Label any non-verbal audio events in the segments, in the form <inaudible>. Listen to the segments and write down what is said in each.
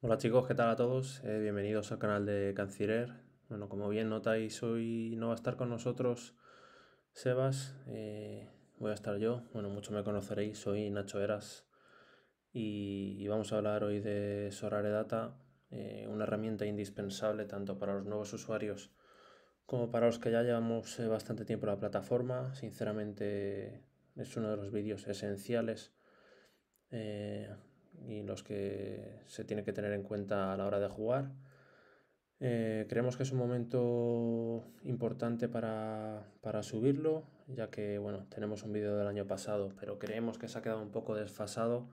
Hola chicos, ¿qué tal a todos? Eh, bienvenidos al canal de canciller Bueno, como bien notáis, hoy no va a estar con nosotros Sebas, eh, voy a estar yo. Bueno, mucho me conoceréis, soy Nacho Eras y, vamos a hablar hoy de Sorare Data, eh, una herramienta indispensable tanto para los nuevos usuarios como para los que ya llevamos bastante tiempo en la plataforma. Sinceramente, es uno de los vídeos esenciales y los que se tiene que tener en cuenta a la hora de jugar. Eh, creemos que es un momento importante para, subirlo, ya que bueno, tenemos un vídeo del año pasado, pero creemos que se ha quedado un poco desfasado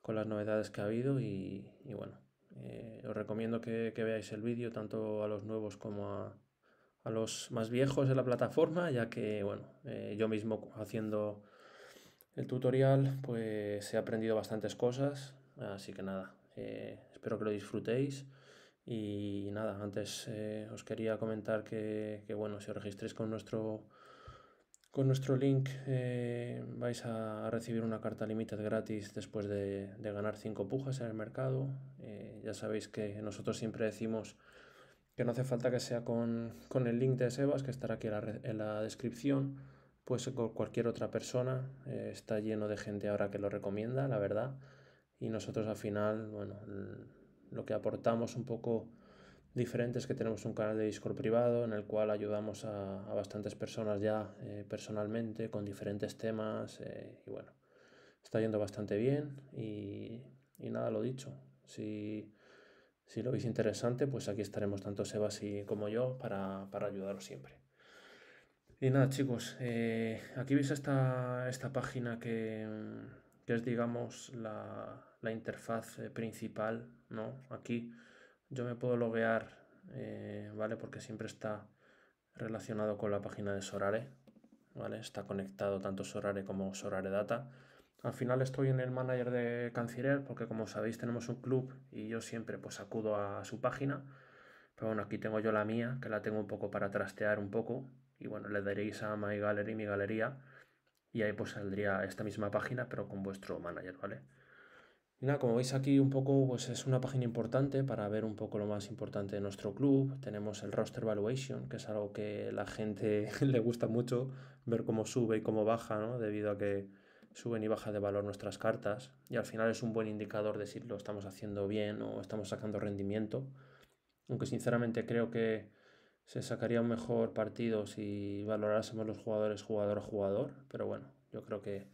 con las novedades que ha habido y, bueno, eh, os recomiendo que, veáis el vídeo tanto a los nuevos como a, los más viejos de la plataforma, ya que bueno, eh, yo mismo haciendo el tutorial, pues he aprendido bastantes cosas, así que nada, eh, espero que lo disfrutéis. Y nada, antes eh, os quería comentar que, que, bueno, si os registréis con nuestro, con nuestro link eh, vais a, recibir una carta limited gratis después de, de, ganar cinco pujas en el mercado. ya sabéis que nosotros siempre decimos que no hace falta que sea con, con el link de Sebas, que estará aquí en la descripción pues eh, con cualquier otra persona. Eh, está lleno de gente ahora que lo recomienda, la verdad. Y nosotros al final, bueno, lo que aportamos un poco diferente es que tenemos un canal de Discord privado en el cual ayudamos a, bastantes personas ya eh, personalmente con diferentes temas. y bueno, está yendo bastante bien. Y, nada, lo dicho. Si, lo veis interesante, pues aquí estaremos tanto Sebas y como yo para, para ayudaros siempre. Y nada, chicos, eh, aquí veis esta, esta página que, es, digamos, la, interfaz eh, principal, ¿no? Aquí yo me puedo loguear, eh, ¿vale? Porque siempre está relacionado con la página de Sorare, ¿vale? Está conectado tanto Sorare como Sorare Data. Al final estoy en el manager de Canciller porque como sabéis tenemos un club y yo siempre pues acudo a su página. Pero bueno, aquí tengo yo la mía, que la tengo un poco para trastear un poco, y bueno, le daréis a My Gallery, mi galería, y ahí pues saldría esta misma página, pero con vuestro manager, ¿vale? Y nada, como veis aquí un poco, pues es una página importante para ver un poco lo más importante de nuestro club. Tenemos el roster valuation, que es algo que la gente <laughs> le gusta mucho, ver cómo sube y cómo baja, ¿no? Debido a que suben y bajan de valor nuestras cartas. Y al final es un buen indicador de si lo estamos haciendo bien o estamos sacando rendimiento. Aunque sinceramente creo que se sacaría un mejor partido si valorásemos los jugadores jugador a jugador, pero bueno, yo creo que,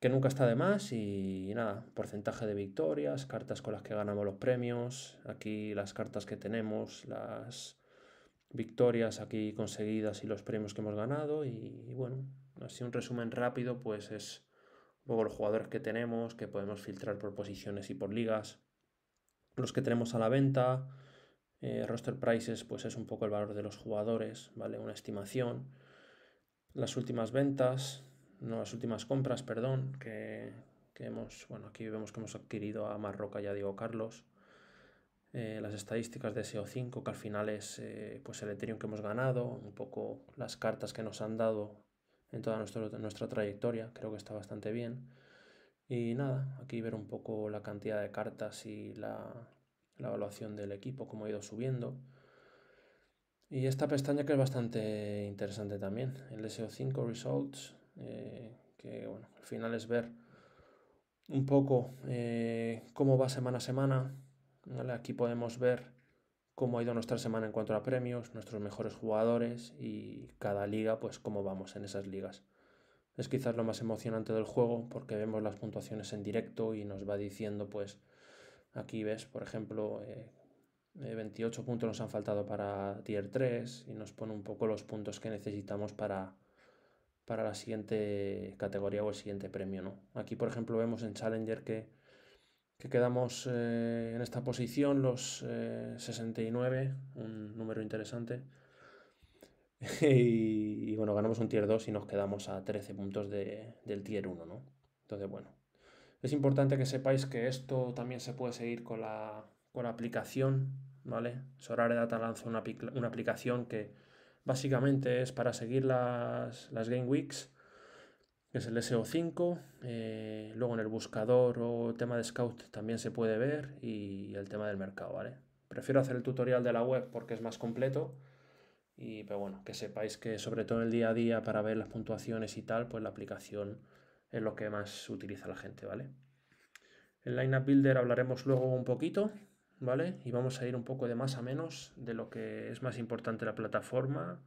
que nunca está de más y, nada, porcentaje de victorias, cartas con las que ganamos los premios, aquí las cartas que tenemos, las victorias aquí conseguidas y los premios que hemos ganado y, bueno, así un resumen rápido pues es un poco los jugadores que tenemos, que podemos filtrar por posiciones y por ligas, los que tenemos a la venta, eh, roster prices pues es un poco el valor de los jugadores, ¿vale? Una estimación. Las últimas ventas, no, las últimas compras, perdón, que, hemos, bueno, aquí vemos que hemos adquirido a Marroca ya digo Carlos. Eh, las estadísticas de SEO5, que al final es eh, pues el Ethereum que hemos ganado, un poco las cartas que nos han dado en toda nuestra trayectoria, creo que está bastante bien. Y nada, aquí ver un poco la cantidad de cartas y la, la evaluación del equipo, cómo ha ido subiendo. Y esta pestaña que es bastante interesante también, el SEO5 Results, eh, que al final es ver un poco eh, cómo va semana a semana. Aquí podemos ver cómo ha ido nuestra semana en cuanto a premios, nuestros mejores jugadores y cada liga, pues cómo vamos en esas ligas. Es quizás lo más emocionante del juego porque vemos las puntuaciones en directo y nos va diciendo pues Aquí ves, por ejemplo, 28 eh, eh, puntos nos han faltado para tier 3 y nos pone un poco los puntos que necesitamos para, para la siguiente categoría o el siguiente premio. ¿no? Aquí, por ejemplo, vemos en Challenger que, quedamos eh, en esta posición los 69, un número interesante. <laughs> y, bueno, ganamos un tier 2 y nos quedamos a 13 puntos del tier 1, ¿no? Entonces, bueno, es importante que sepáis que esto también se puede seguir con la, aplicación, ¿vale? Sorare Data lanza una, aplicación que básicamente es para seguir las, Game Weeks, que es el SO5. Eh, luego en el buscador o tema de Scout también se puede ver y el tema del mercado, ¿vale? Prefiero hacer el tutorial de la web porque es más completo. Y pero bueno, que sepáis que sobre todo en el día a día para ver las puntuaciones y tal, pues la aplicación es lo que más utiliza la gente, ¿vale? El Lineup Builder hablaremos luego un poquito, ¿vale? Y vamos a ir un poco de más a menos de lo que es más importante la plataforma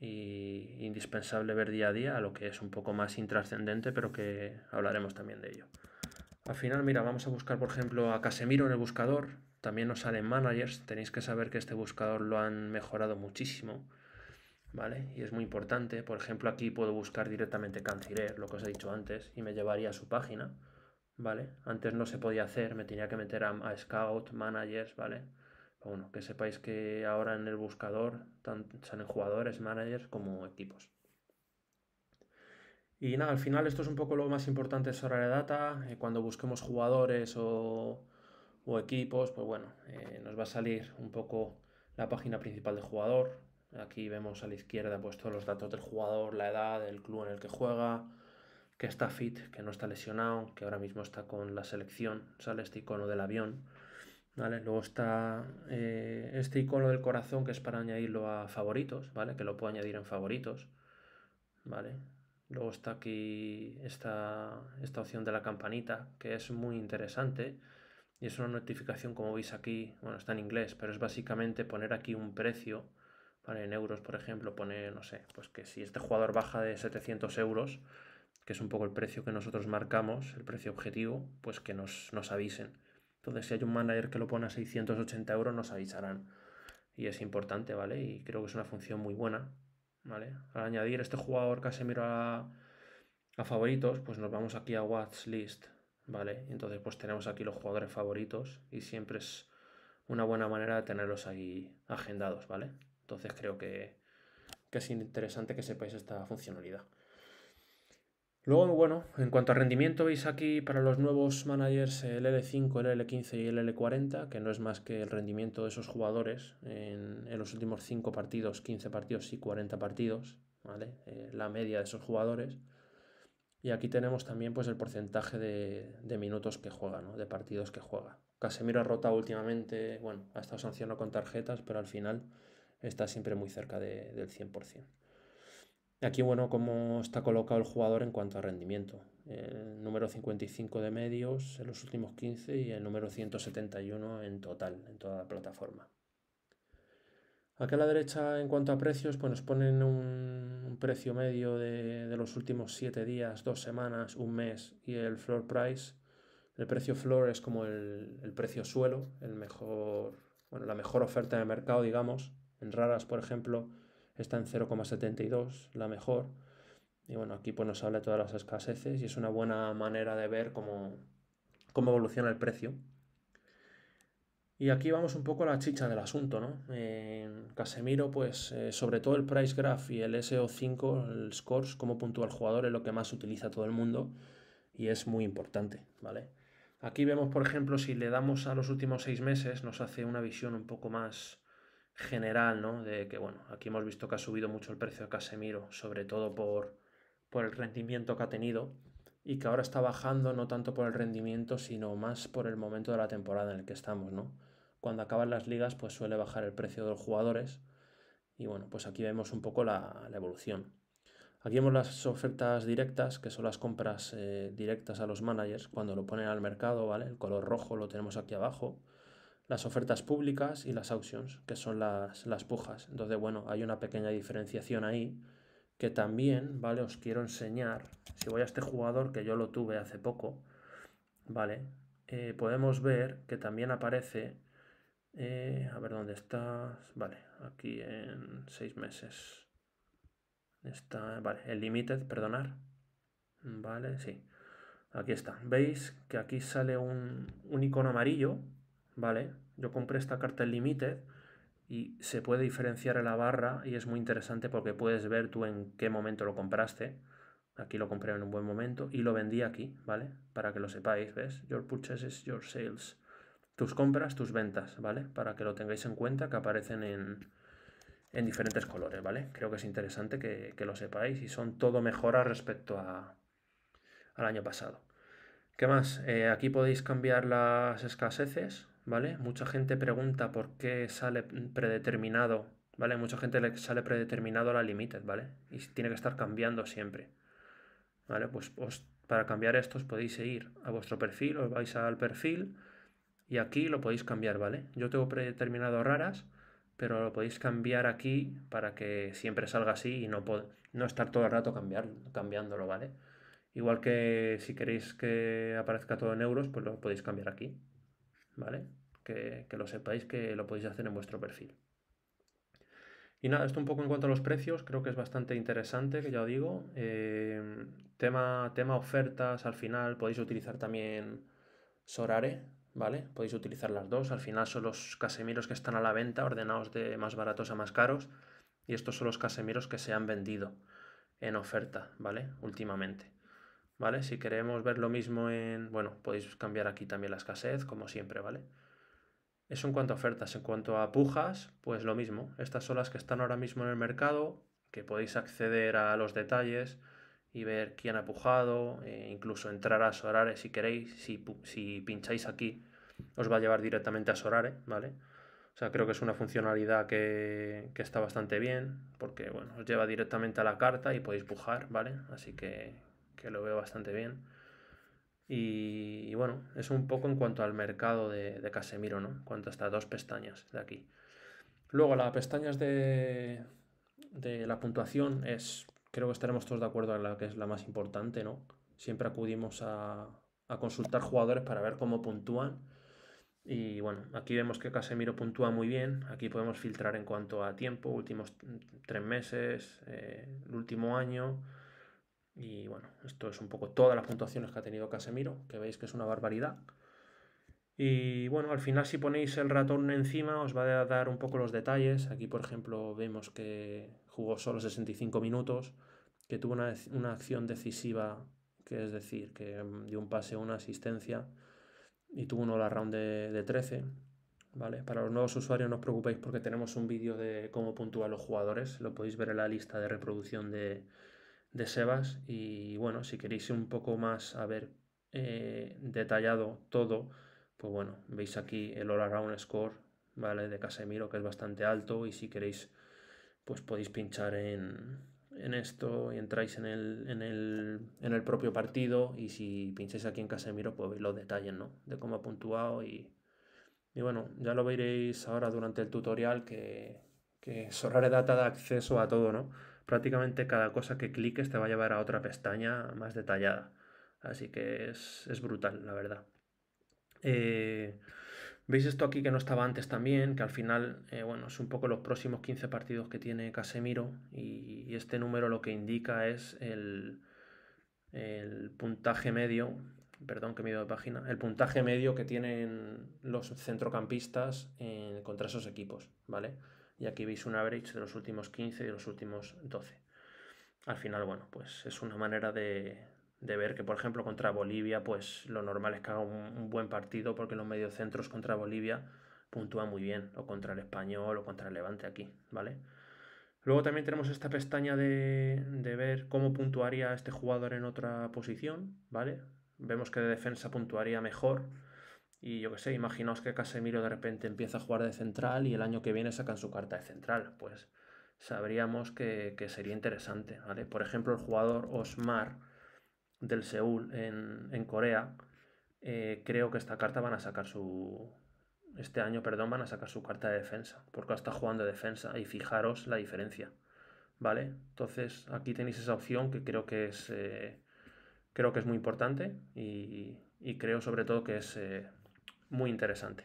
e indispensable ver día a día a lo que es un poco más intrascendente, pero que hablaremos también de ello. Al final, mira, vamos a buscar, por ejemplo, a Casemiro en el buscador. También nos salen managers. Tenéis que saber que este buscador lo han mejorado muchísimo. ¿vale? Y es muy importante, por ejemplo, aquí puedo buscar directamente Canciller, lo que os he dicho antes, y me llevaría a su página, ¿vale? Antes no se podía hacer, me tenía que meter a, Scout, Managers, ¿vale? bueno, que sepáis que ahora en el buscador salen jugadores, managers como equipos. Y nada, al final esto es un poco lo más importante sobre la data. Eh, cuando busquemos jugadores o, equipos, pues bueno, eh, nos va a salir un poco la página principal del jugador, Aquí vemos a la izquierda puesto los datos del jugador, la edad, el club en el que juega, que está fit, que no está lesionado, que ahora mismo está con la selección, sale este icono del avión. ¿Vale? Luego está eh, este icono del corazón que es para añadirlo a favoritos, ¿vale? Que lo puedo añadir en favoritos, ¿vale? Luego está aquí esta, esta opción de la campanita, que es muy interesante. Y es una notificación, como veis aquí, bueno, está en inglés, pero es básicamente poner aquí un precio en euros, por ejemplo, pone, no sé, pues que si este jugador baja de 700 euros, que es un poco el precio que nosotros marcamos, el precio objetivo, pues que nos, avisen. Entonces, si hay un manager que lo pone a 680 euros, nos avisarán. Y es importante, ¿vale? Y creo que es una función muy buena, ¿vale? Al añadir este jugador Casemiro a, a favoritos, pues nos vamos aquí a Watch List, ¿vale? Entonces, pues tenemos aquí los jugadores favoritos y siempre es una buena manera de tenerlos ahí agendados, ¿vale? Entonces creo que, es interesante que sepáis esta funcionalidad. Luego, bueno, en cuanto a rendimiento, veis aquí para los nuevos managers el L5, el L15 y el L40, que no es más que el rendimiento de esos jugadores en, los últimos 5 partidos, 15 partidos y 40 partidos, ¿vale? Eh, la media de esos jugadores. Y aquí tenemos también pues, el porcentaje de, minutos que juega, de partidos que juega. Casemiro ha rotado últimamente, bueno, ha estado sancionado con tarjetas, pero al final está siempre muy cerca del 100%. Aquí, bueno, cómo está colocado el jugador en cuanto a rendimiento. El número 55 de medios en los últimos 15 y el número 171 en total, en toda la plataforma. Aquí a la derecha, en cuanto a precios, pues nos ponen un, precio medio de, los últimos 7 días, 2 semanas, un mes y el floor price. El precio floor es como el, precio suelo, el mejor, la mejor oferta de mercado, digamos, en raras, por ejemplo, está en 0,72, la mejor. Y bueno, aquí pues nos habla de todas las escaseces y es una buena manera de ver cómo, evoluciona el precio. Y aquí vamos un poco a la chicha del asunto, ¿no? En Casemiro, pues eh, sobre todo el Price Graph y el SO5, el Scores, cómo puntúa el jugador, es lo que más utiliza todo el mundo y es muy importante, ¿vale? Aquí vemos, por ejemplo, si le damos a los últimos seis meses, nos hace una visión un poco más general, ¿no? De que, bueno, aquí hemos visto que ha subido mucho el precio de Casemiro, sobre todo por, por el rendimiento que ha tenido y que ahora está bajando no tanto por el rendimiento, sino más por el momento de la temporada en el que estamos, ¿no? Cuando acaban las ligas, pues suele bajar el precio de los jugadores y, bueno, pues aquí vemos un poco la, evolución. Aquí vemos las ofertas directas, que son las compras eh, directas a los managers cuando lo ponen al mercado, ¿vale? El color rojo lo tenemos aquí abajo las ofertas públicas y las auctions, que son las, pujas. Entonces, bueno, hay una pequeña diferenciación ahí que también, ¿vale? Os quiero enseñar, si voy a este jugador que yo lo tuve hace poco, ¿vale? Eh, podemos ver que también aparece, eh, a ver dónde está, vale, aquí en seis meses. Está, vale, el limited, perdonar. Vale, sí. Aquí está. Veis que aquí sale un, un icono amarillo ¿vale? Yo compré esta carta el Limited y se puede diferenciar en la barra y es muy interesante porque puedes ver tú en qué momento lo compraste. Aquí lo compré en un buen momento y lo vendí aquí, ¿vale? Para que lo sepáis, ¿ves? Your purchases, your sales. Tus compras, tus ventas, ¿vale? Para que lo tengáis en cuenta que aparecen en, diferentes colores, ¿vale? Creo que es interesante que, lo sepáis y son todo mejoras respecto a, al año pasado. ¿Qué más? Eh, aquí podéis cambiar las escaseces, ¿vale? Mucha gente pregunta por qué sale predeterminado, ¿vale? Mucha gente le sale predeterminado a la limited, ¿vale? Y tiene que estar cambiando siempre, ¿vale? Pues para cambiar esto os podéis ir a vuestro perfil, os vais al perfil y aquí lo podéis cambiar, ¿vale? Yo tengo predeterminado raras, pero lo podéis cambiar aquí para que siempre salga así y no, no estar todo el rato cambiándolo, ¿vale? Igual que si queréis que aparezca todo en euros, pues lo podéis cambiar aquí, ¿vale? que, lo sepáis que lo podéis hacer en vuestro perfil. Y nada, esto un poco en cuanto a los precios, creo que es bastante interesante, que ya os digo. Eh, tema, tema ofertas, al final podéis utilizar también Sorare, ¿vale? Podéis utilizar las dos, al final son los casemiros que están a la venta, ordenados de más baratos a más caros, y estos son los casemiros que se han vendido en oferta, ¿vale? Últimamente. ¿Vale? Si queremos ver lo mismo en... Bueno, podéis cambiar aquí también la escasez, como siempre, ¿vale? Eso en cuanto a ofertas. En cuanto a pujas, pues lo mismo. Estas son las que están ahora mismo en el mercado, que podéis acceder a los detalles y ver quién ha pujado, eh, incluso entrar a Sorare si queréis, si, pincháis aquí os va a llevar directamente a Sorare, ¿vale? O sea, creo que es una funcionalidad que, está bastante bien, porque bueno, os lleva directamente a la carta y podéis pujar, ¿vale? Así que, que lo veo bastante bien. Y, bueno, es un poco en cuanto al mercado de, Casemiro, ¿no? En cuanto a estas dos pestañas de aquí. Luego, las pestañas de, la puntuación es, creo que estaremos todos de acuerdo en la que es la más importante, ¿no? Siempre acudimos a, consultar jugadores para ver cómo puntúan. Y bueno, aquí vemos que Casemiro puntúa muy bien. Aquí podemos filtrar en cuanto a tiempo, últimos tres meses, eh, el último año, y bueno, esto es un poco todas las puntuaciones que ha tenido Casemiro, que veis que es una barbaridad. Y bueno, al final si ponéis el ratón encima os va a dar un poco los detalles. Aquí, por ejemplo, vemos que jugó solo 65 minutos, que tuvo una, acción decisiva, que es decir, que mm, dio un pase, una asistencia, y tuvo uno la round de, 13. ¿Vale? Para los nuevos usuarios no os preocupéis porque tenemos un vídeo de cómo puntúan los jugadores. Lo podéis ver en la lista de reproducción de, de Sebas y bueno, si queréis un poco más haber eh, detallado todo, pues bueno, veis aquí el all around score, ¿vale? De Casemiro que es bastante alto y si queréis pues podéis pinchar en, en esto y entráis en el, en, el, en el, propio partido y si pincháis aquí en Casemiro pues veis los detalles, ¿no? De cómo ha puntuado y, y bueno, ya lo veréis ahora durante el tutorial que, que Sorare Data da acceso a todo, ¿no? prácticamente cada cosa que cliques te va a llevar a otra pestaña más detallada. Así que es, brutal, la verdad. Eh, Veis esto aquí que no estaba antes también, que al final, eh, bueno, es un poco los próximos 15 partidos que tiene Casemiro y, este número lo que indica es el, puntaje medio, perdón que me de página, el puntaje medio que tienen los centrocampistas eh, contra esos equipos, ¿vale? y aquí veis un average de los últimos 15 y los últimos 12. Al final, bueno, pues es una manera de, ver que, por ejemplo, contra Bolivia, pues lo normal es que haga un, buen partido porque los mediocentros contra Bolivia puntúan muy bien, o contra el español o contra el levante aquí, ¿vale? Luego también tenemos esta pestaña de, de ver cómo puntuaría este jugador en otra posición, ¿vale? Vemos que de defensa puntuaría mejor y yo qué sé, imaginaos que Casemiro de repente empieza a jugar de central y el año que viene sacan su carta de central. Pues sabríamos que, sería interesante, ¿vale? Por ejemplo, el jugador Osmar del Seúl en, en Corea, eh, creo que esta carta van a sacar su... Este año, perdón, van a sacar su carta de defensa, porque está jugando de defensa y fijaros la diferencia, ¿vale? Entonces aquí tenéis esa opción que creo que es, eh, creo que es muy importante y, creo sobre todo que es... Eh, muy interesante.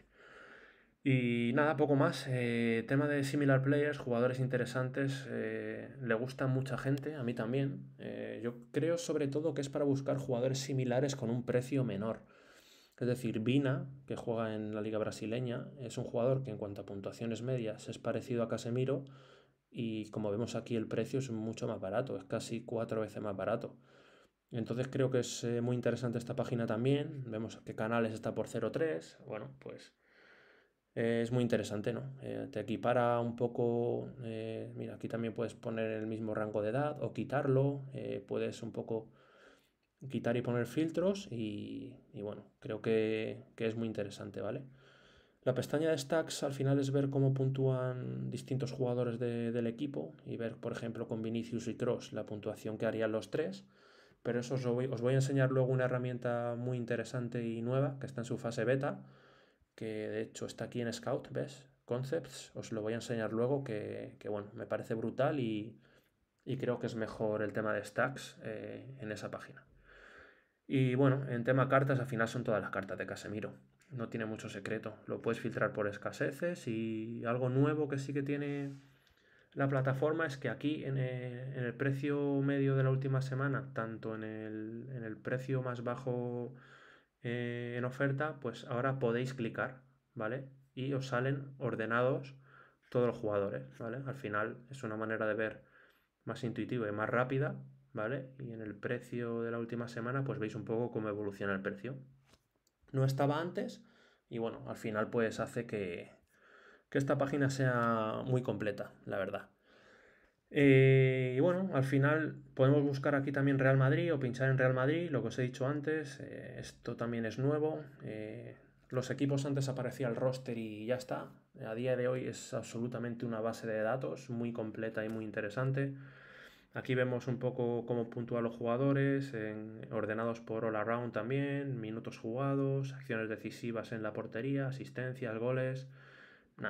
Y nada, poco más. Eh, tema de similar players, jugadores interesantes, eh, le gusta mucha gente, a mí también. Eh, yo creo sobre todo que es para buscar jugadores similares con un precio menor. Es decir, Vina, que juega en la liga brasileña, es un jugador que en cuanto a puntuaciones medias es parecido a Casemiro y como vemos aquí el precio es mucho más barato, es casi cuatro veces más barato. Entonces creo que es eh, muy interesante esta página también. Vemos qué canales está por 03. Bueno, pues eh, es muy interesante, ¿no? Eh, te equipara un poco. mira, aquí también puedes poner el mismo rango de edad o quitarlo. puedes un poco quitar y poner filtros. Y, bueno, creo que, es muy interesante, ¿vale? La pestaña de stacks al final es ver cómo puntúan distintos jugadores del equipo y ver, por ejemplo, con Vinicius y Cross la puntuación que harían los tres pero eso os voy, a enseñar luego una herramienta muy interesante y nueva que está en su fase beta, que de hecho está aquí en Scout, ¿ves? Concepts, os lo voy a enseñar luego, que, bueno, me parece brutal y, creo que es mejor el tema de stacks eh, en esa página. Y bueno, en tema cartas, al final son todas las cartas de Casemiro. No tiene mucho secreto. Lo puedes filtrar por escaseces y algo nuevo que sí que tiene la plataforma es que aquí eh, en el, precio medio de la última semana, tanto en el, precio más bajo eh, en oferta, pues ahora podéis clicar, ¿vale? Y os salen ordenados todos los jugadores, ¿vale? Al final es una manera de ver más intuitiva y más rápida, ¿vale? Y en el precio de la última semana, pues veis un poco cómo evoluciona el precio. No estaba antes y bueno, al final pues hace que, que esta página sea muy completa, la verdad. Eh, y bueno, al final podemos buscar aquí también Real Madrid o pinchar en Real Madrid, lo que os he dicho antes, eh, esto también es nuevo. Eh, los equipos antes aparecía el roster y ya está. A día de hoy es absolutamente una base de datos muy completa y muy interesante. Aquí vemos un poco cómo puntúan los jugadores, en, ordenados por all around también, minutos jugados, acciones decisivas en la portería, asistencias, goles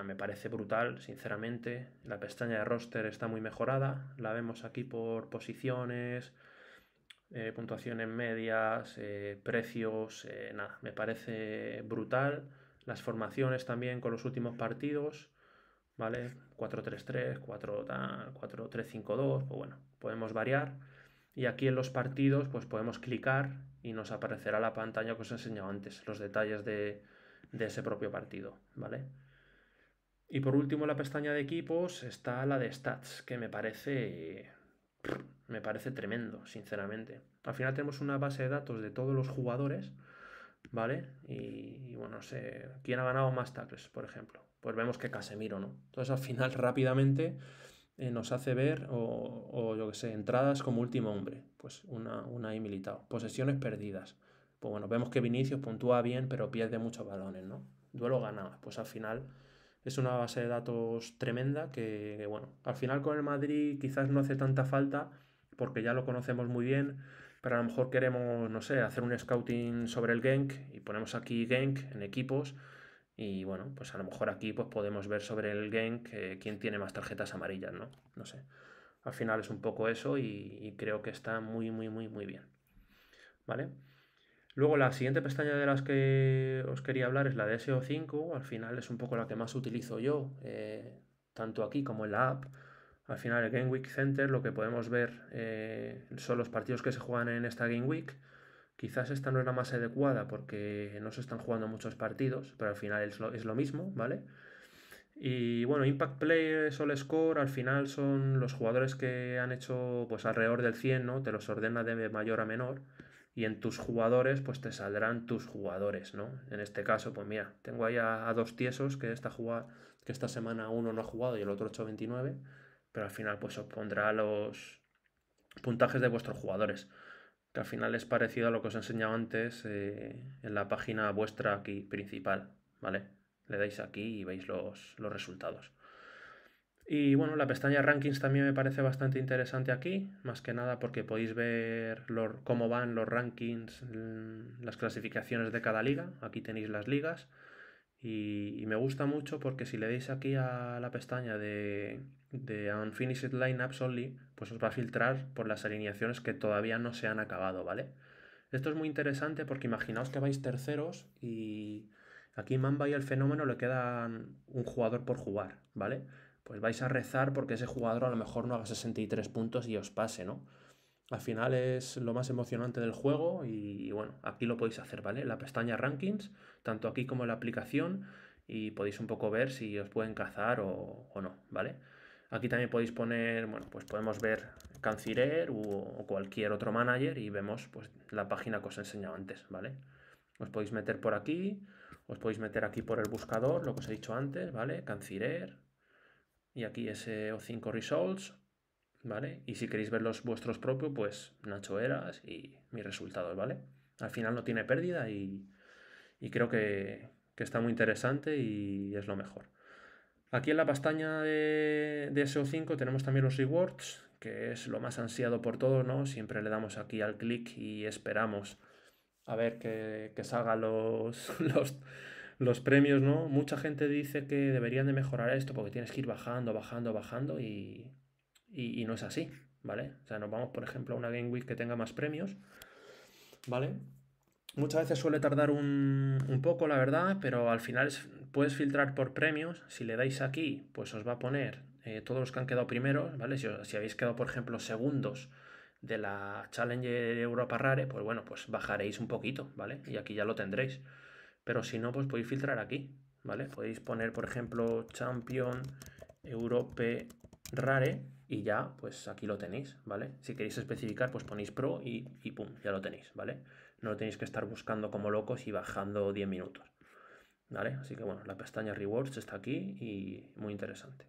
me parece brutal, sinceramente. La pestaña de roster está muy mejorada. La vemos aquí por posiciones, eh, puntuaciones medias, eh, precios. Eh, nada, me parece brutal. Las formaciones también con los últimos partidos. ¿Vale? 4-3-3, 4-3-5-2. Pues bueno, podemos variar. Y aquí en los partidos, pues podemos clicar y nos aparecerá la pantalla que os he enseñado antes, los detalles de, de ese propio partido. ¿Vale? Y por último, la pestaña de equipos está la de stats, que me parece. Me parece tremendo, sinceramente. Al final tenemos una base de datos de todos los jugadores, ¿vale? Y, bueno, sé, quién ha ganado más tackles, por ejemplo. Pues vemos que Casemiro, ¿no? Entonces al final <laughs> rápidamente eh, nos hace ver, o, o yo que sé, entradas como último hombre, pues una, una ahí Posesiones perdidas. Pues bueno, vemos que Vinicius puntúa bien, pero pierde muchos balones, ¿no? Duelo ganado. Pues al final es una base de datos tremenda que, bueno, al final con el Madrid quizás no hace tanta falta porque ya lo conocemos muy bien, pero a lo mejor queremos, no sé, hacer un scouting sobre el Genk y ponemos aquí Genk en equipos y bueno, pues a lo mejor aquí pues podemos ver sobre el Genk eh, quién tiene más tarjetas amarillas, ¿no? No sé. Al final es un poco eso y, y creo que está muy, muy, muy, muy bien. ¿Vale? Luego la siguiente pestaña de las que os quería hablar es la de SEO5, al final es un poco la que más utilizo yo, eh, tanto aquí como en la app. Al final el Game Week Center lo que podemos ver eh, son los partidos que se juegan en esta Game Week. Quizás esta no es la más adecuada porque no se están jugando muchos partidos, pero al final es lo, mismo, ¿vale? Y bueno, Impact Play, Sol Score, al final son los jugadores que han hecho pues alrededor del 100, ¿no? Te los ordena de mayor a menor y en tus jugadores pues te saldrán tus jugadores, ¿no? En este caso, pues mira, tengo ahí a, dos tiesos que esta, que esta semana uno no ha jugado y el otro 8.29, pero al final pues os pondrá los puntajes de vuestros jugadores, que al final es parecido a lo que os he enseñado antes eh, en la página vuestra aquí principal, ¿vale? Le dais aquí y veis los resultados. Y bueno, la pestaña rankings también me parece bastante interesante aquí, más que nada porque podéis ver cómo van los rankings, mm, las clasificaciones de cada liga. Aquí tenéis las ligas. Y, me gusta mucho porque si le deis aquí a la pestaña de, de Unfinished Lineups Only, pues os va a filtrar por las alineaciones que todavía no se han acabado, ¿vale? Esto es muy interesante porque imaginaos que vais terceros y aquí Mamba y el fenómeno le quedan un jugador por jugar, ¿vale? pues vais a rezar porque ese jugador a lo mejor no haga 63 puntos y os pase, ¿no? Al final es lo más emocionante del juego y, bueno, aquí lo podéis hacer, ¿vale? La pestaña Rankings, tanto aquí como en la aplicación, y podéis un poco ver si os pueden cazar o, no, ¿vale? Aquí también podéis poner, bueno, pues podemos ver Cancirer o cualquier otro manager y vemos pues la página que os he enseñado antes, ¿vale? Os podéis meter por aquí, os podéis meter aquí por el buscador, lo que os he dicho antes, ¿vale? Cancirer, y aquí SO5 results, ¿vale? Y si queréis ver los vuestros propios, pues Nacho Eras y mis resultados, ¿vale? Al final no tiene pérdida y, creo que, está muy interesante y es lo mejor. Aquí en la pestaña de, de SO5 tenemos también los rewards, que es lo más ansiado por todos, ¿no? Siempre le damos aquí al clic y esperamos a ver que, que salgan los, <laughs> los premios, ¿no? Mucha gente dice que deberían de mejorar esto porque tienes que ir bajando, bajando, bajando y, no es así, ¿vale? O sea, nos vamos, por ejemplo, a una Game Week que tenga más premios, ¿vale? Muchas veces suele tardar un, poco, la verdad, pero al final puedes filtrar por premios. Si le dais aquí, pues os va a poner eh, todos los que han quedado primeros, ¿vale? Si, si habéis quedado, por ejemplo, segundos de la Challenger Europa Rare, pues bueno, pues bajaréis un poquito, ¿vale? Y aquí ya lo tendréis. Pero si no, pues podéis filtrar aquí, ¿vale? Podéis poner, por ejemplo, Champion Europe Rare y ya, pues aquí lo tenéis, ¿vale? Si queréis especificar, pues ponéis Pro y, pum, ya lo tenéis, ¿vale? No lo tenéis que estar buscando como locos y bajando 10 minutos, ¿vale? Así que bueno, la pestaña Rewards está aquí y muy interesante.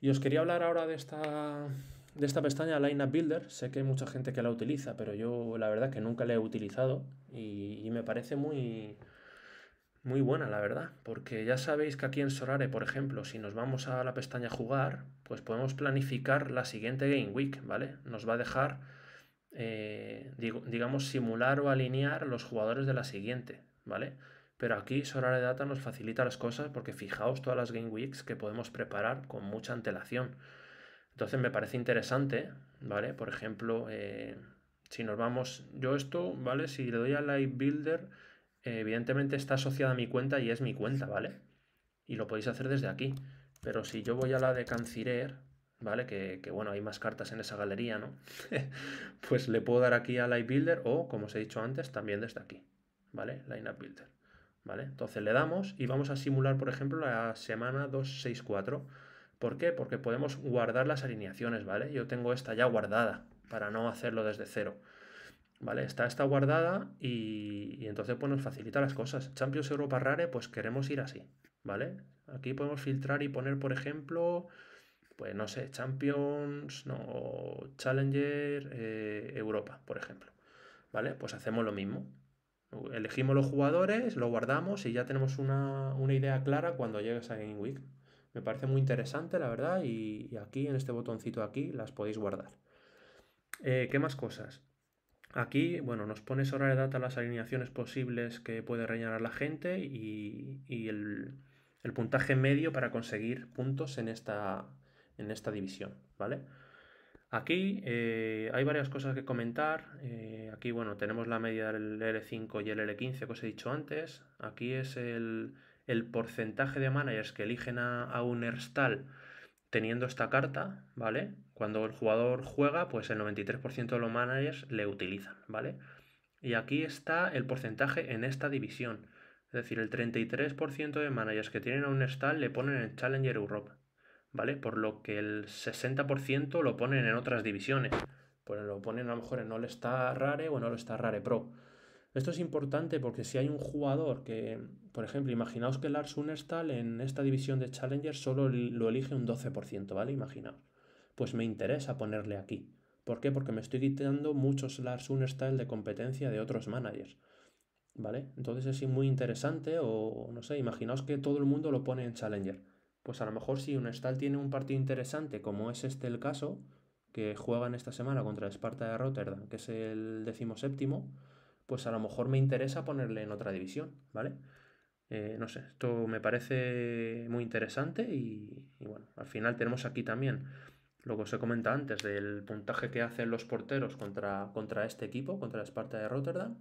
Y os quería hablar ahora de esta, de esta pestaña Lineup Builder. Sé que hay mucha gente que la utiliza, pero yo la verdad que nunca la he utilizado y me parece muy, muy buena, la verdad, porque ya sabéis que aquí en Sorare, por ejemplo, si nos vamos a la pestaña Jugar, pues podemos planificar la siguiente Game Week, ¿vale? Nos va a dejar, eh, digamos, simular o alinear los jugadores de la siguiente, ¿vale? Pero aquí Sorare Data nos facilita las cosas porque fijaos todas las Game Weeks que podemos preparar con mucha antelación. Entonces me parece interesante, ¿vale? Por ejemplo, eh, si nos vamos, yo esto, ¿vale? Si le doy a Live Builder eh, evidentemente está asociada a mi cuenta y es mi cuenta, ¿vale? Y lo podéis hacer desde aquí. Pero si yo voy a la de canciller ¿vale? Que, bueno, hay más cartas en esa galería, ¿no? <laughs> pues le puedo dar aquí a light Builder o, como os he dicho antes, también desde aquí, ¿vale? Line Builder, ¿vale? Entonces le damos y vamos a simular, por ejemplo, la semana 264. ¿Por qué? Porque podemos guardar las alineaciones, ¿vale? Yo tengo esta ya guardada para no hacerlo desde cero. ¿vale? Está esta guardada y, entonces pues nos facilita las cosas. Champions Europa Rare, pues queremos ir así, ¿vale? Aquí podemos filtrar y poner, por ejemplo, pues no sé, Champions, no, o Challenger eh, Europa, por ejemplo, ¿vale? Pues hacemos lo mismo. Elegimos los jugadores, lo guardamos y ya tenemos una, idea clara cuando llegues a Game Week. Me parece muy interesante, la verdad, y, aquí en este botoncito aquí las podéis guardar. Eh, ¿Qué más cosas? Aquí, bueno, nos pone sobre data las alineaciones posibles que puede rellenar la gente y, el, puntaje medio para conseguir puntos en esta, en esta división, ¿vale? Aquí eh, hay varias cosas que comentar. Eh, aquí, bueno, tenemos la media del L5 y el L15 que os he dicho antes. Aquí es el, porcentaje de managers que eligen a, a un Erstal teniendo esta carta, ¿vale? Cuando el jugador juega, pues el 93% de los managers le utilizan, ¿vale? Y aquí está el porcentaje en esta división. Es decir, el 33% de managers que tienen a un stall le ponen en Challenger Europe, ¿vale? Por lo que el 60% lo ponen en otras divisiones. Pues lo ponen a lo mejor en All Star Rare o en All Star Rare Pro. Esto es importante porque si hay un jugador que, por ejemplo, imaginaos que Lars Unerstal en esta división de Challenger solo lo elige un 12%, ¿vale? Imaginaos pues me interesa ponerle aquí. ¿Por qué? Porque me estoy quitando muchos Lars style de competencia de otros managers. ¿Vale? Entonces es muy interesante o no sé, imaginaos que todo el mundo lo pone en Challenger. Pues a lo mejor si un tiene un partido interesante, como es este el caso, que juegan esta semana contra el Sparta de Rotterdam, que es el decimoséptimo, pues a lo mejor me interesa ponerle en otra división, ¿vale? Eh, no sé, esto me parece muy interesante y, y bueno, al final tenemos aquí también lo que os he comentado antes del puntaje que hacen los porteros contra, contra este equipo, contra la Esparta de Rotterdam.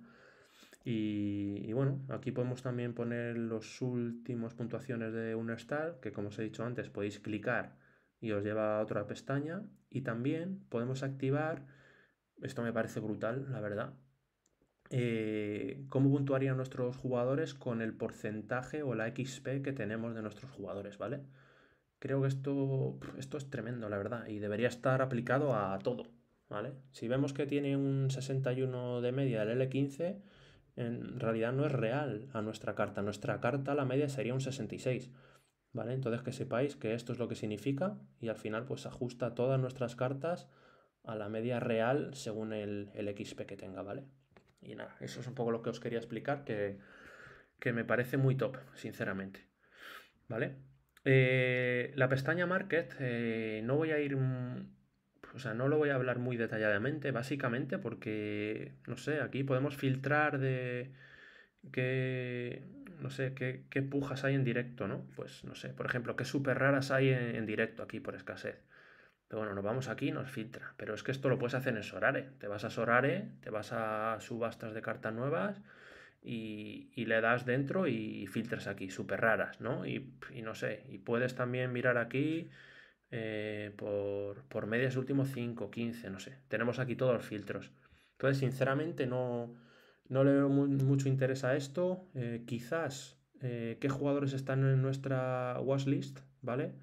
Y, bueno, aquí podemos también poner los últimos puntuaciones de un que como os he dicho antes, podéis clicar y os lleva a otra pestaña. Y también podemos activar, esto me parece brutal, la verdad, eh, cómo puntuarían nuestros jugadores con el porcentaje o la XP que tenemos de nuestros jugadores, ¿vale? vale Creo que esto, esto es tremendo, la verdad, y debería estar aplicado a todo, ¿vale? Si vemos que tiene un 61 de media el L15, en realidad no es real a nuestra carta. Nuestra carta, la media sería un 66, ¿vale? Entonces que sepáis que esto es lo que significa y al final pues ajusta todas nuestras cartas a la media real según el, XP que tenga, ¿vale? Y nada, eso es un poco lo que os quería explicar, que, que me parece muy top, sinceramente. ¿Vale? Eh, la pestaña Market, eh, no voy a ir. O sea, no lo voy a hablar muy detalladamente, básicamente porque, no sé, aquí podemos filtrar de qué, no sé, qué, pujas hay en directo, ¿no? Pues, no sé, por ejemplo, qué super raras hay en, en directo aquí por escasez. Pero bueno, nos vamos aquí y nos filtra. Pero es que esto lo puedes hacer en Sorare. Te vas a Sorare, te vas a subastas de cartas nuevas y, le das dentro y filtras aquí, súper raras, ¿no? Y, no sé, y puedes también mirar aquí eh, por, medias últimos 5, 15, no sé. Tenemos aquí todos los filtros. Entonces, sinceramente, no, no le veo mucho interés a esto. Eh, quizás eh, qué jugadores están en nuestra watchlist, ¿vale?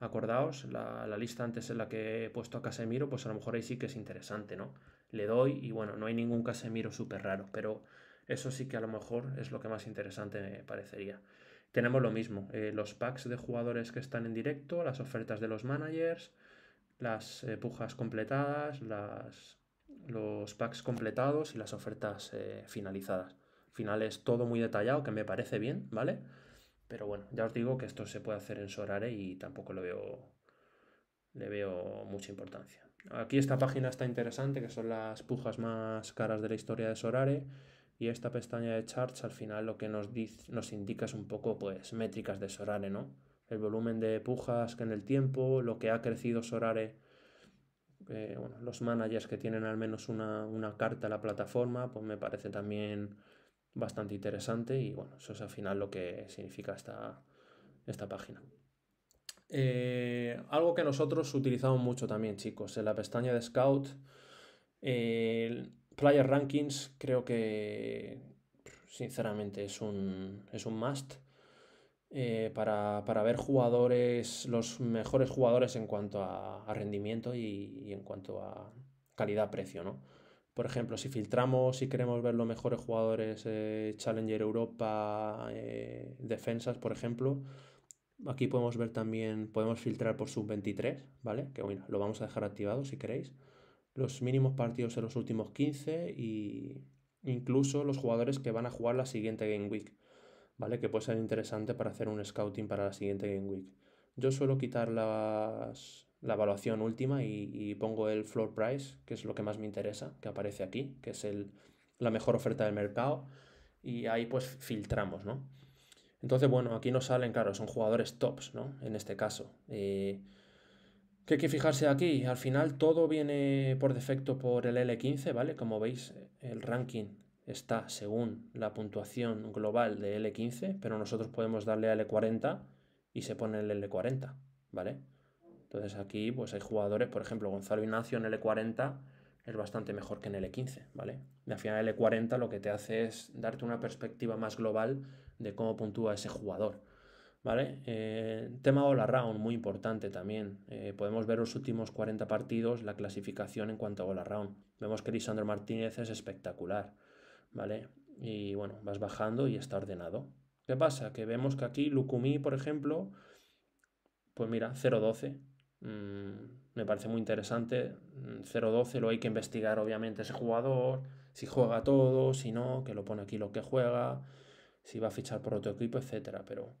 Acordaos, la, la lista antes en la que he puesto a Casemiro, pues a lo mejor ahí sí que es interesante, ¿no? Le doy y bueno, no hay ningún Casemiro súper raro, pero eso sí que a lo mejor es lo que más interesante me parecería. Tenemos lo mismo, eh, los packs de jugadores que están en directo, las ofertas de los managers, las eh, pujas completadas, las, los packs completados y las ofertas eh, finalizadas. Finales todo muy detallado, que me parece bien, ¿vale? Pero bueno, ya os digo que esto se puede hacer en Sorare y tampoco lo veo, le veo mucha importancia. Aquí esta página está interesante, que son las pujas más caras de la historia de Sorare y esta pestaña de charts al final lo que nos, nos indica es un poco pues métricas de Sorare, ¿no? El volumen de pujas que en el tiempo, lo que ha crecido Sorare, eh, los managers que tienen al menos una, carta a la plataforma, pues me parece también bastante interesante y bueno, eso es al final lo que significa esta, esta página. Eh, algo que nosotros utilizamos mucho también, chicos, en la pestaña de Scout. Eh, Player Rankings creo que sinceramente es un, es un must eh, para, ver jugadores, los mejores jugadores en cuanto a, rendimiento y, en cuanto a calidad-precio, Por ejemplo, si filtramos, si queremos ver los mejores jugadores eh, Challenger Europa, eh, defensas, por ejemplo, aquí podemos ver también, podemos filtrar por sub-23, ¿vale? Que bueno, lo vamos a dejar activado si queréis los mínimos partidos en los últimos 15 e incluso los jugadores que van a jugar la siguiente Game Week, ¿vale? Que puede ser interesante para hacer un scouting para la siguiente Game Week. Yo suelo quitar la evaluación última y, pongo el floor price, que es lo que más me interesa, que aparece aquí, que es la mejor oferta del mercado, y ahí pues filtramos, ¿no? Entonces, bueno, aquí nos salen, claro, son jugadores tops, ¿no? En este caso. Eh, que hay que fijarse aquí. Al final todo viene por defecto por el L15, ¿vale? Como veis, el ranking está según la puntuación global de L15, pero nosotros podemos darle a L40 y se pone el L40, ¿vale? Entonces aquí pues hay jugadores, por ejemplo, Gonzalo Ignacio en L40 es bastante mejor que en L15, ¿vale? Y al final L40 lo que te hace es darte una perspectiva más global de cómo puntúa ese jugador. ¿vale? Eh, tema all round muy importante también. Eh, podemos ver los últimos 40 partidos, la clasificación en cuanto a all round Vemos que Lisandro Martínez es espectacular, ¿vale? Y bueno, vas bajando y está ordenado. ¿Qué pasa? Que vemos que aquí Lukumi, por ejemplo, pues mira, 0-12. Mm, me parece muy interesante. 0-12, mm, lo hay que investigar, obviamente, ese jugador. Si juega todo, si no, que lo pone aquí lo que juega, si va a fichar por otro equipo, etcétera. Pero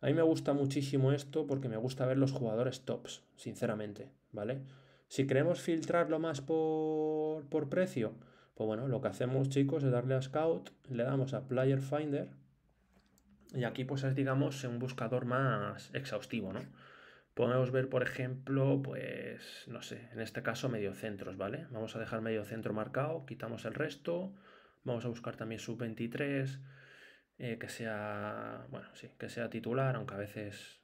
a mí me gusta muchísimo esto porque me gusta ver los jugadores tops, sinceramente, ¿vale? Si queremos filtrarlo más por, precio, pues bueno, lo que hacemos chicos es darle a Scout, le damos a Player Finder y aquí pues es digamos un buscador más exhaustivo, ¿no? Podemos ver, por ejemplo, pues, no sé, en este caso mediocentros, ¿vale? Vamos a dejar medio centro marcado, quitamos el resto, vamos a buscar también sub-23, eh, que sea, bueno, sí, que sea titular, aunque a veces,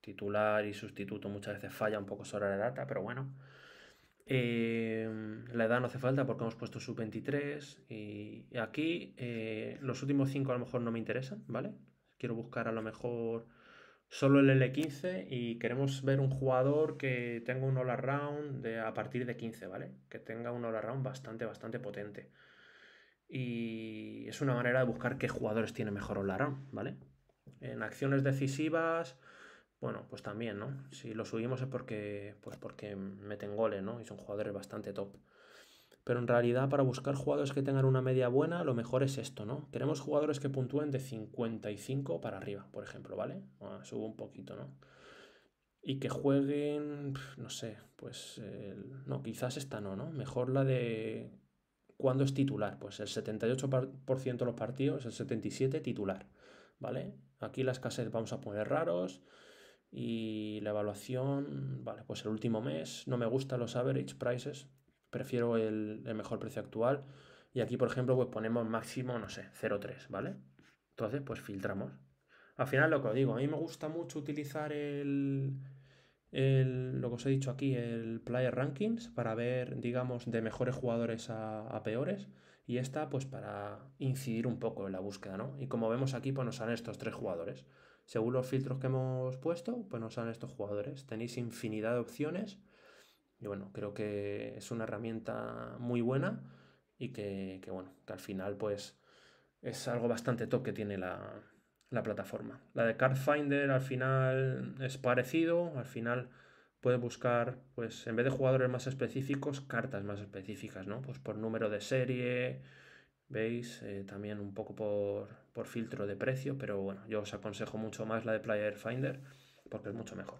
titular y sustituto muchas veces falla un poco sobre la data, pero bueno. Eh, la edad no hace falta porque hemos puesto sub 23 y aquí eh, los últimos 5 a lo mejor no me interesan, ¿vale? Quiero buscar a lo mejor solo el L15 y queremos ver un jugador que tenga un all-around a partir de 15, ¿vale? Que tenga un all-around bastante, bastante potente y es una manera de buscar qué jugadores tiene mejor Olarán, ¿vale? En acciones decisivas, bueno, pues también, ¿no? Si lo subimos es porque, pues porque meten goles, ¿no? Y son jugadores bastante top. Pero en realidad para buscar jugadores que tengan una media buena, lo mejor es esto, ¿no? Queremos jugadores que puntúen de 55 para arriba, por ejemplo, ¿vale? Ah, subo un poquito, ¿no? Y que jueguen, no sé, pues, no, quizás esta no, ¿no? Mejor la de ¿Cuándo es titular? Pues el 78% de los partidos, el 77% titular, ¿vale? Aquí las escasez vamos a poner raros y la evaluación, vale, pues el último mes, no me gustan los average prices, prefiero el, el mejor precio actual y aquí, por ejemplo, pues ponemos máximo, no sé, 0,3, ¿vale? Entonces, pues filtramos. Al final, lo que os digo, a mí me gusta mucho utilizar el, el, lo que os he dicho aquí, el Player Rankings, para ver, digamos, de mejores jugadores a, peores. Y esta, pues, para incidir un poco en la búsqueda, ¿no? Y como vemos aquí, pues nos salen estos tres jugadores. Según los filtros que hemos puesto, pues nos salen estos jugadores. Tenéis infinidad de opciones. Y bueno, creo que es una herramienta muy buena y que, que bueno, que al final, pues, es algo bastante top que tiene la, la plataforma. La de Card Finder al final es parecido, al final puedes buscar, pues en vez de jugadores más específicos, cartas más específicas, ¿no? Pues por número de serie, veis, eh, también un poco por, filtro de precio, pero bueno, yo os aconsejo mucho más la de Player Finder porque es mucho mejor.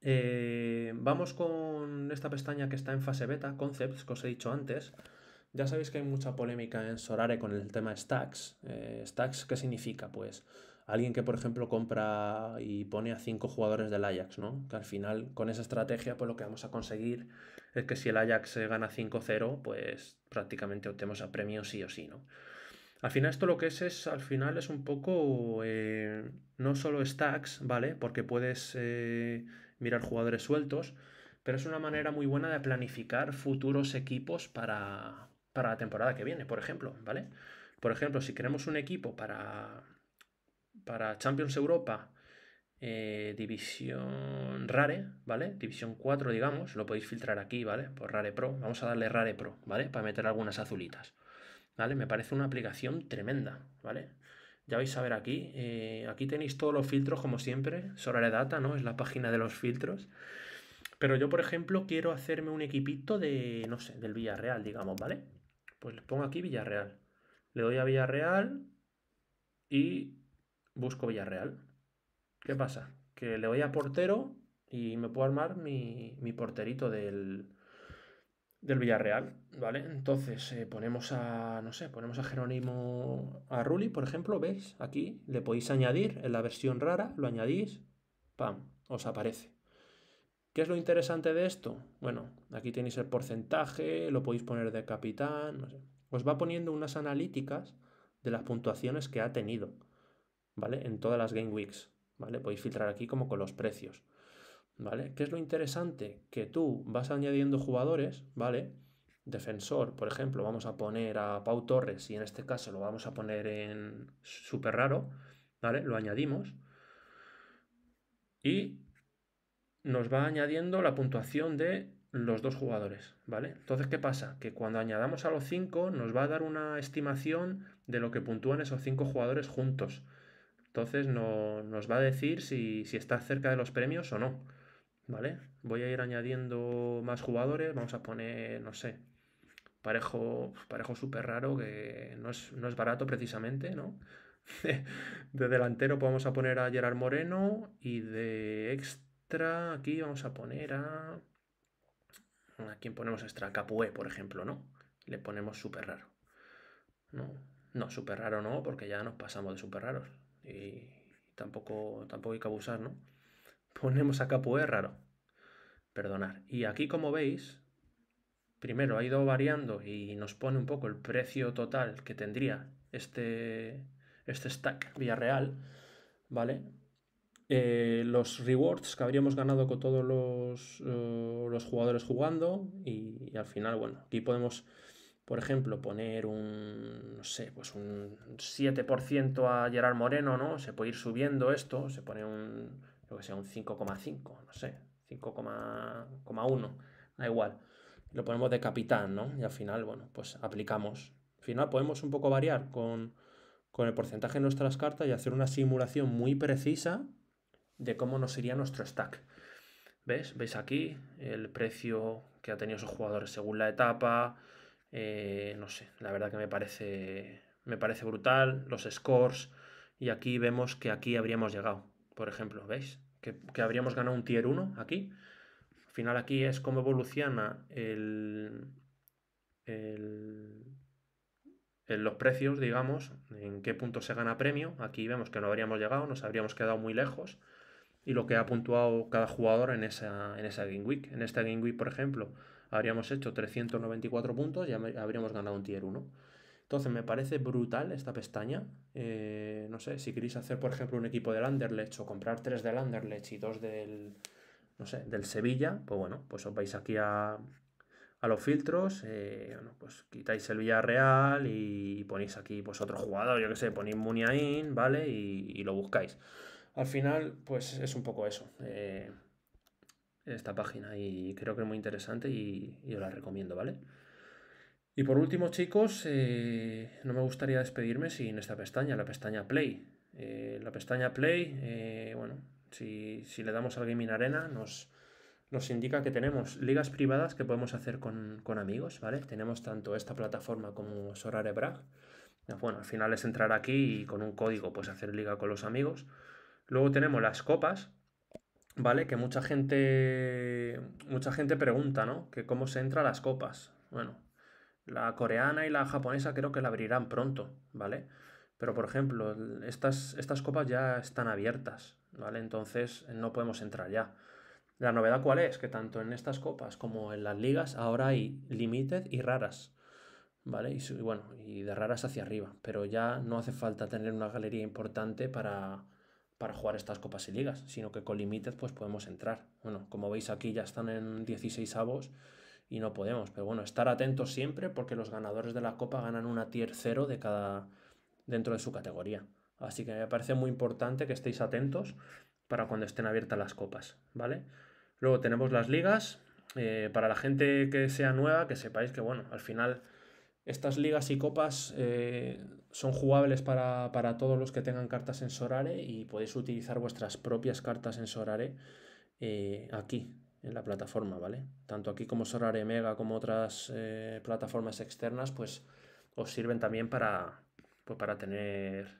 Eh, vamos con esta pestaña que está en fase beta, Concepts, que os he dicho antes. Ya sabéis que hay mucha polémica en Sorare con el tema stacks. Eh, ¿Stacks qué significa? Pues alguien que, por ejemplo, compra y pone a cinco jugadores del Ajax, ¿no? Que al final, con esa estrategia, pues lo que vamos a conseguir es que si el Ajax se gana 5-0, pues prácticamente obtemos a premio sí o sí, ¿no? Al final esto lo que es es, al final es un poco, eh, no solo stacks, ¿vale? Porque puedes eh, mirar jugadores sueltos, pero es una manera muy buena de planificar futuros equipos para, para la temporada que viene, por ejemplo, ¿vale? Por ejemplo, si queremos un equipo para, para Champions Europa, eh, división Rare, ¿vale? División 4, digamos, lo podéis filtrar aquí, ¿vale? Por Rare Pro, vamos a darle Rare Pro, ¿vale? Para meter algunas azulitas, ¿vale? Me parece una aplicación tremenda, ¿vale? Ya vais a ver aquí, eh, aquí tenéis todos los filtros como siempre, Solare Data, ¿no? Es la página de los filtros. Pero yo, por ejemplo, quiero hacerme un equipito de, no sé, del Villarreal, digamos, ¿vale? Pues le pongo aquí Villarreal. Le doy a Villarreal y busco Villarreal. ¿Qué pasa? Que le doy a portero y me puedo armar mi, porterito del, del Villarreal, ¿vale? Entonces eh, ponemos a, no sé, ponemos a Jerónimo, a Ruli por ejemplo, ¿veis? Aquí le podéis añadir en la versión rara, lo añadís, ¡pam! Os aparece. ¿Qué es lo interesante de esto? Bueno, aquí tenéis el porcentaje, lo podéis poner de capitán, Os va poniendo unas analíticas de las puntuaciones que ha tenido, ¿vale? En todas las Game Weeks, ¿vale? Podéis filtrar aquí como con los precios, ¿vale? ¿Qué es lo interesante? Que tú vas añadiendo jugadores, ¿vale? Defensor, por ejemplo, vamos a poner a Pau Torres y en este caso lo vamos a poner en súper raro, ¿vale? Lo añadimos. Y nos va añadiendo la puntuación de los dos jugadores, ¿vale? Entonces, ¿qué pasa? Que cuando añadamos a los cinco nos va a dar una estimación de lo que puntúan esos cinco jugadores juntos. Entonces nos va a decir si, está cerca de los premios o no, ¿vale? Voy a ir añadiendo más jugadores, vamos a poner, no sé, parejo, parejo súper raro que no es, barato precisamente, ¿no? <laughs> De, delantero podemos a poner a Gerard Moreno y de ex aquí vamos a poner a... ¿A quién ponemos extra? Capue, por ejemplo, ¿no? Le ponemos súper raro. No, no, súper raro no, porque ya nos pasamos de súper raros. Y tampoco, tampoco hay que abusar, ¿no? <laughs> Ponemos a Capue raro. Perdonar. Y aquí, como veis, primero ha ido variando y nos pone un poco el precio total que tendría este, este stack Villarreal, ¿vale? Eh, los rewards que habríamos ganado con todos los, eh, jugadores jugando y, al final, bueno, aquí podemos, por ejemplo, poner un, no sé, pues un 7% a Gerard Moreno, ¿no? Se puede ir subiendo esto, se pone un, lo que sea, un 5,5, no sé, 5,1, da igual. Lo ponemos de capitán, ¿no? Y al final, bueno, pues aplicamos. Al final podemos un poco variar con, con el porcentaje de nuestras cartas y hacer una simulación muy precisa de cómo nos iría nuestro stack. ¿Ves? ¿Veis aquí el precio que ha tenido esos jugadores según la etapa? Eh, no sé, la verdad que me parece, me parece brutal, los scores. Y aquí vemos que aquí habríamos llegado, por ejemplo, ¿veis? Que, habríamos ganado un tier 1 aquí. Al final aquí es cómo evoluciona el, el, los precios, digamos, en qué punto se gana premio. Aquí vemos que no habríamos llegado, nos habríamos quedado muy lejos y lo que ha puntuado cada jugador en esa, en esa Game Week. En esta Game Week, por ejemplo, habríamos hecho 394 puntos y habríamos ganado un tier 1. Entonces me parece brutal esta pestaña. Eh, no sé, si queréis hacer, por ejemplo, un equipo del Anderlecht o comprar tres del Anderlecht y dos del, del Sevilla, pues bueno, pues os vais aquí a, los filtros, eh, bueno, pues quitáis el Villarreal y ponéis aquí pues otro jugador, yo que sé, ponéis Muniain, ¿vale? y lo buscáis. Al final, pues es un poco eso. Eh, esta página y creo que es muy interesante y, yo la recomiendo, ¿vale? Y por último, chicos, eh, no me gustaría despedirme sin esta pestaña, la pestaña Play. Eh, la pestaña Play, bueno, si, le damos al Gaming Arena, nos, indica que tenemos ligas privadas que podemos hacer con, amigos, ¿vale? Tenemos tanto esta plataforma como Sorare Brag. Bueno, al final es entrar aquí y con un código, pues hacer liga con los amigos. Luego tenemos las copas, ¿vale? Que mucha gente, mucha gente pregunta, ¿no? Que cómo se entra a las copas. Bueno, la coreana y la japonesa creo que la abrirán pronto, ¿vale? Pero por ejemplo, estas, estas copas ya están abiertas, ¿vale? Entonces no podemos entrar ya. La novedad cuál es? Que tanto en estas copas como en las ligas ahora hay limited y raras, ¿vale? y bueno, y de raras hacia arriba. Pero ya no hace falta tener una galería importante para, para jugar estas copas y ligas, sino que con límites pues podemos entrar. Bueno, como veis aquí ya están en 16 avos y no podemos, pero bueno, estar atentos siempre porque los ganadores de la copa ganan una tier 0 de cada dentro de su categoría. Así que me parece muy importante que estéis atentos para cuando estén abiertas las copas, ¿vale? Luego tenemos las ligas, eh, para la gente que sea nueva, que sepáis que, bueno, al final estas ligas y copas eh, son jugables para, todos los que tengan cartas en Sorare y podéis utilizar vuestras propias cartas en Sorare eh, aquí, en la plataforma, ¿vale? Tanto aquí como Sorare Mega como otras eh, plataformas externas, pues os sirven también para, pues, para tener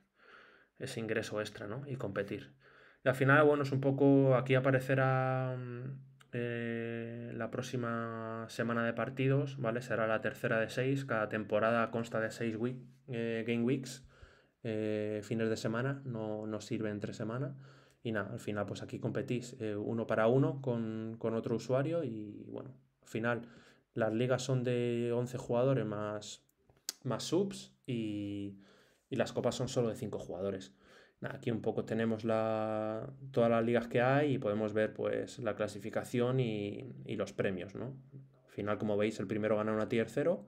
ese ingreso extra, ¿no? Y competir. Y al final, bueno, es un poco, aquí aparecerá... Mm, eh, la próxima semana de partidos, ¿vale? Será la tercera de seis. Cada temporada consta de seis eh, game weeks, eh, fines de semana, no, no sirve entre semana. Y nada, al final, pues aquí competís uno para uno con, otro usuario. Y bueno, al final, las ligas son de 11 jugadores más, más subs y, y las copas son solo de 5 jugadores. Aquí un poco tenemos la, todas las ligas que hay y podemos ver pues, la clasificación y, los premios. ¿no? Al final, como veis, el primero gana una tier cero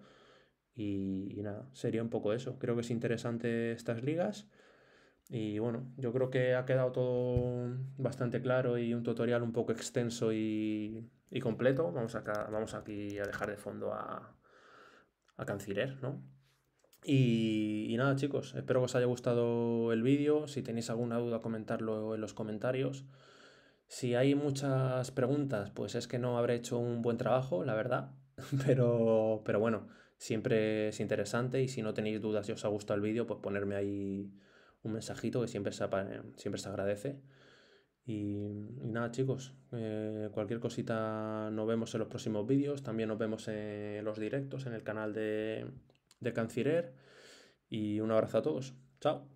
y, nada, sería un poco eso. Creo que es interesante estas ligas y bueno, yo creo que ha quedado todo bastante claro y un tutorial un poco extenso y, completo. Vamos, vamos aquí a dejar de fondo a, a Canciller, ¿no? Y, nada chicos, espero que os haya gustado el vídeo. Si tenéis alguna duda, comentarlo en los comentarios. Si hay muchas preguntas, pues es que no habré hecho un buen trabajo, la verdad. <laughs> Pero, pero bueno, siempre es interesante y si no tenéis dudas y os ha gustado el vídeo, pues ponerme ahí un mensajito que siempre se, siempre se agradece. Y, nada chicos, eh, cualquier cosita nos vemos en los próximos vídeos, también nos vemos en los directos en el canal de, de Cancirer y un abrazo a todos. Chao.